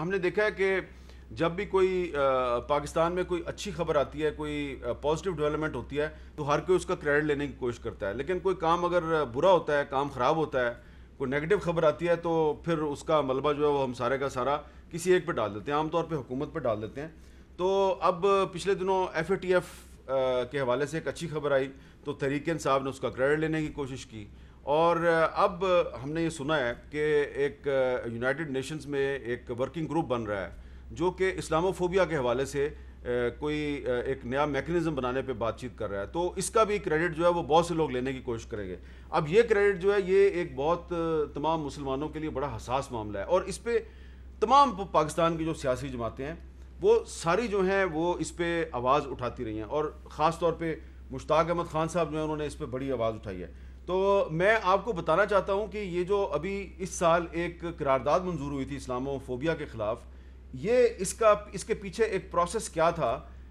हमने देखा है कि जब भी कोई पाकिस्तान में कोई अच्छी खबर आती है कोई पॉजिटिव डेवलपमेंट होती है तो हर कोई उसका क्रेडिट लेने की कोशिश करता है लेकिन कोई काम अगर बुरा होता है काम ख़राब होता है कोई नेगेटिव खबर आती है तो फिर उसका मलबा जो है वो हम सारे का सारा किसी एक पर डाल देते हैं आमतौर पर हुकूमत पर डाल देते हैं तो अब पिछले दिनों एफ के हवाले से एक अच्छी खबर आई तो तरीकन साहब ने उसका क्रेडिट लेने की कोशिश की और अब हमने ये सुना है कि एक यूनाइटेड नेशंस में एक वर्किंग ग्रुप बन रहा है जो कि इस्लामोफोबिया के हवाले से कोई एक नया मैकेनिज़्म बनाने पे बातचीत कर रहा है तो इसका भी क्रेडिट जो है वो बहुत से लोग लेने की कोशिश करेंगे अब ये क्रेडिट जो है ये एक बहुत तमाम मुसलमानों के लिए बड़ा हसास मामला है और इस पर तमाम पाकिस्तान की जो सियासी जमातें हैं वो सारी जो हैं वो इस पर आवाज़ उठाती रही हैं और ख़ास तौर पर मुश्ताक अहमद खान साहब जो है उन्होंने इस पर बड़ी आवाज़ उठाई है तो मैं आपको बताना चाहता हूँ कि ये जो अभी इस साल एक करारदाद मंजूर हुई थी इस्लामोफोबिया के ख़िलाफ़ ये इसका इसके पीछे एक प्रोसेस क्या था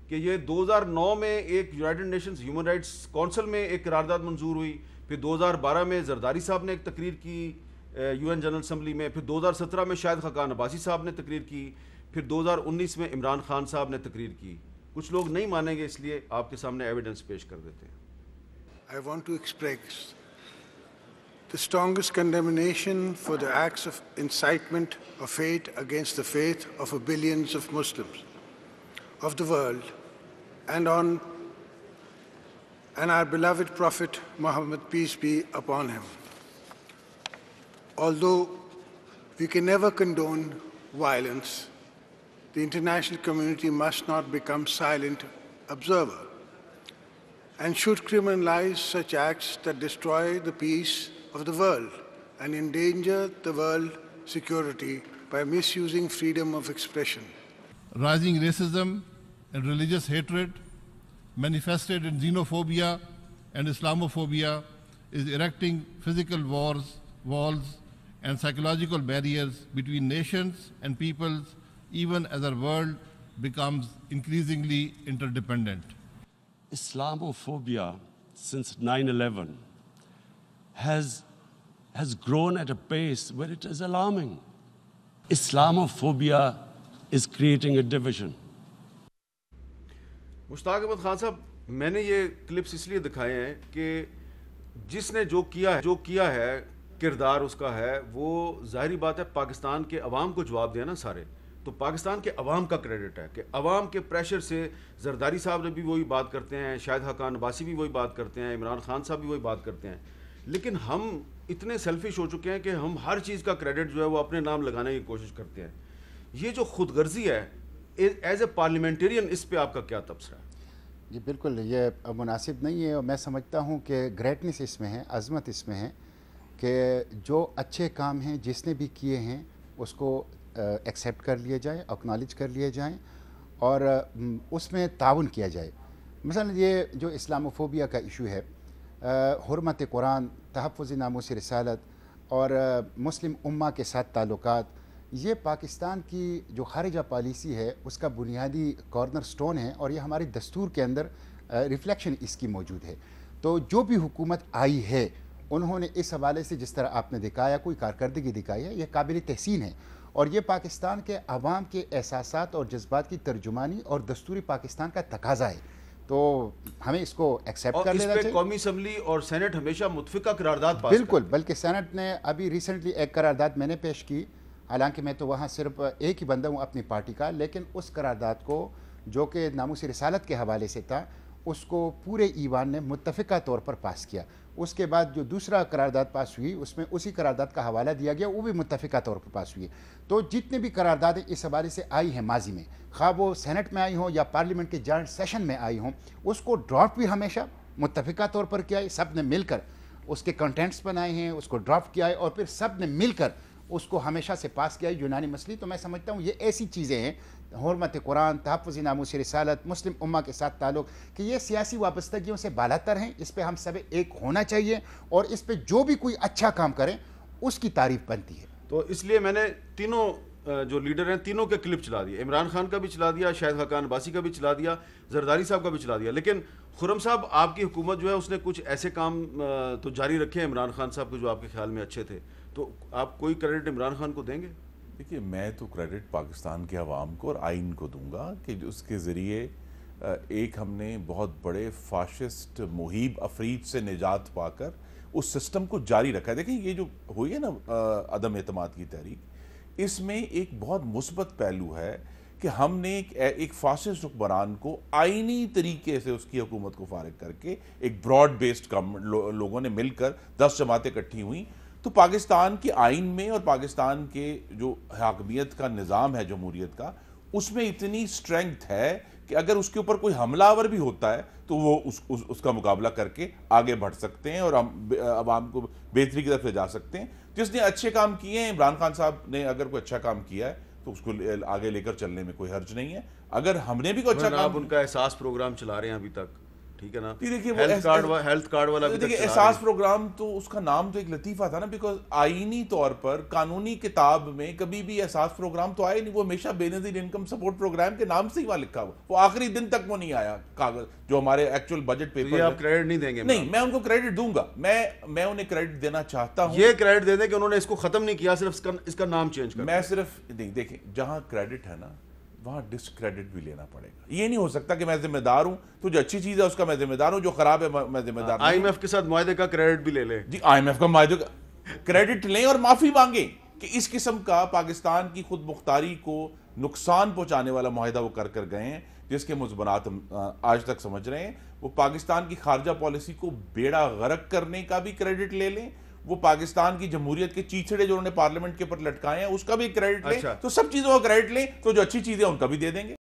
कि ये 2009 में एक united nations human rights council में एक करारदाद मंजूर हुई फिर 2012 में जरदारी साहब ने एक तकरीर की यूएन जनरल असम्बली में फिर 2017 में शायद खकान अब्बासी साहब ने तकरीर की फिर 2019 में इमरान खान साहब ने तकरीर की कुछ लोग नहीं मानेंगे इसलिए आपके सामने एविडेंस पेश कर देते हैं I want to express the strongest condemnation for the acts of incitement of hate against the faith of billions of Muslims of the world and on and our beloved Prophet Muhammad, peace be upon him. Although we can never condone violence, the international community must not become silent observer and should criminalize such acts that destroy the peace of the world and endanger the world security by misusing freedom of expression. Rising racism and religious hatred manifested in xenophobia and Islamophobia is erecting physical wars, walls and psychological barriers between nations and peoples even as our world becomes increasingly interdependent. Islamophobia since 9 11 has, has grown at a pace where it is alarming. Islamophobia is creating a division. Mushtaq Ahmed Khan साहब मैंने ये clips इसलिए दिखाए हैं कि जिसने जो किया है जो किया है किरदार उसका है वो जाहरी बात है पाकिस्तान के अवाम को जवाब देना सारे तो पाकिस्तान के अवाम का क्रेडिट है कि अवाम के प्रेशर से जरदारी साहब ने भी वही बात करते हैं शाहिद हकान अब्बासी भी वही बात करते हैं इमरान खान साहब भी वही बात करते हैं लेकिन हम इतने सेल्फिश हो चुके हैं कि हम हर चीज़ का क्रेडिट जो है वो अपने नाम लगाने की कोशिश करते हैं ये जो खुदगर्जी है एज ए पार्लियामेंटेरियन इस पर आपका क्या तबसरा है जी बिल्कुल ये मुनासिब नहीं है और मैं समझता हूँ कि ग्रेटनेस इसमें है अजमत इसमें है कि जो अच्छे काम हैं जिसने भी किए हैं उसको एक्सेप्ट कर लिए जाए एक्नॉलेज कर लिए जाएँ और उसमें ताउन किया जाए मसलन ये जो इस्लामोफोबिया का इशू है हरमत कुरान तहफ़ नामों से रसालत और मुस्लिम उम्मा के साथ ताल्लुक ये पाकिस्तान की जो खारजा पॉलिसी है उसका बुनियादी कॉर्नर स्टोन है और ये हमारे दस्तूर के अंदर रिफ़्लेक्शन इसकी मौजूद है तो जो भी हुकूमत आई है उन्होंने इस हवाले से जिस तरह आपने दिखाया कोई कारकर्दगी दिखाई है यह काबिल तहसीन है और ये पाकिस्तान के आवाम के एहसास और जज्बात की तर्जुमानी और दस्तूरी पाकिस्तान का तकाजा है तो हमें इसको एक्सेप्ट कर लेना चाहिए कौमी असम्बली और सेनेट हमेशा मुतफिका करारदाद बिल्कुल बल्कि सेनेट ने अभी रिसेंटली एक करारदाद मैंने पेश की हालांकि मैं तो वहाँ सिर्फ एक ही बंदा हूँ अपनी पार्टी का लेकिन उस करारदाद को जो कि नामोसी रसालत के हवाले से था उसको पूरे ईवान ने मुतफ़ा तौर पर पास किया उसके बाद जो दूसरा करारदाद पास हुई उसमें उसी करारदाद का हवाला दिया गया वो भी मुतफ़ा तौर पर पास हुई है तो जितने भी करारदादें इस हवाले से आई हैं माजी में खा वो सेनेट में आई हों या पार्लियामेंट के जॉइंट सेशन में आई हों उसको ड्राफ्ट भी हमेशा मुतफ़ा तौर पर किया है सब ने मिलकर उसके कंटेंट्स बनाए हैं उसको ड्राफ्ट किया है और फिर सब ने मिलकर उसको हमेशा से पास किया यूनानी मसली तो मैं समझता हूँ ये ऐसी चीज़ें हैं हरमत कुरान तहफ़ से रसालत मुस्लिम उम्मा के साथ ताल्लुक कि ये सियासी वाबस्तगियों से बालातर हैं इस पर हम सब एक होना चाहिए और इस पर जो भी कोई अच्छा काम करें उसकी तारीफ बनती है तो इसलिए मैंने तीनों जो लीडर हैं तीनों के क्लिप चला दिए इमरान खान का भी चला दिया शाहिद हकान बासी का भी चला दिया जरदारी साहब का भी चला दिया लेकिन खुरम साहब आपकी हुकूमत जो है उसने कुछ ऐसे काम तो जारी रखे हैं इमरान खान साहब के जो आपके ख्याल में अच्छे थे तो आप कोई क्रेडिट इमरान खान को देंगे देखिए मैं तो क्रेडिट पाकिस्तान के आवाम को और आइन को दूंगा कि उसके ज़रिए एक हमने बहुत बड़े फाशिस्ट मुहिब अफरीद से निजात पाकर उस सिस्टम को जारी रखा है देखिए ये जो हुई है ना अदम एतम की तहरीक इसमें एक बहुत मुस्बत पहलू है कि हमने एक, एक फाशिस्ट हुक्मरान को आइनी तरीके से उसकी हुकूमत को फारग करके एक ब्रॉड बेस्ड गवर्नमेंट लो, लोगों ने मिलकर दस जमातें इकट्ठी हुई तो पाकिस्तान के आइन में और पाकिस्तान के जो हाकमियत का निज़ाम है जमहूरीत का उसमें इतनी स्ट्रेंथ है कि अगर उसके ऊपर कोई हमलावर भी होता है तो वो उस, उस उसका मुकाबला करके आगे बढ़ सकते हैं और हम आवाम को बेहतरी की तरफ ले जा सकते हैं तो इसने अच्छे काम किए हैं इमरान खान साहब ने अगर कोई अच्छा काम किया है तो उसको ले, आगे लेकर चलने में कोई हर्ज नहीं है अगर हमने भी कोई अच्छा काम उनका एहसास प्रोग्राम चला रहे हैं अभी तक ठीक है ना देखिए हेल्थ कार्ड वा, हेल्थ कार्ड वाला देखिए एहसास प्रोग्राम तो उसका नाम तो एक लतीफ़ा था ना बिकॉज आईनी तौर पर कानूनी किताब में कभी भी एहसास प्रोग्राम तो आया नहीं वो हमेशा बेनजीर इनकम सपोर्ट प्रोग्राम के नाम से ही वहां लिखा हुआ वो आखिरी दिन तक वो नहीं आया कागज जो हमारे एक्चुअल बजट पेपर आप क्रेडिट नहीं देंगे नहीं मैं उनको क्रेडिट दूंगा मैं मैं उन्हें क्रेडिट देना चाहता हूँ ये क्रेडिट दे दें कि उन्होंने इसको खत्म नहीं किया सिर्फ इसका नाम चेंज कर मैं सिर्फ देखिए जहाँ क्रेडिट है ना वहाँ डिस्क्रेडिट भी लेना पड़ेगा ये नहीं हो सकता कि मैं जिम्मेदार हूँ तो जो अच्छी चीज़ है उसका मैं जिम्मेदार हूँ जो खराब है मैं जिम्मेदार आई के साथ माहे का क्रेडिट भी ले लें जी आई का माहे का क्रेडिट लें और माफ़ी मांगें कि इस किस्म का पाकिस्तान की खुद मुख्तारी को नुकसान पहुंचाने वाला माहिदा वो कर कर गए हैं जिसके मुजबरात हम आज तक समझ रहे हैं वो पाकिस्तान की खारजा पॉलिसी को बेड़ा गरक करने का भी क्रेडिट ले लें वो पाकिस्तान की जमहूरियत के चीछड़े जो उन्होंने पार्लियामेंट के ऊपर लटकाए हैं उसका भी क्रेडिट लें अच्छा। तो सब चीजों का क्रेडिट लें तो जो अच्छी चीजें उनका भी दे देंगे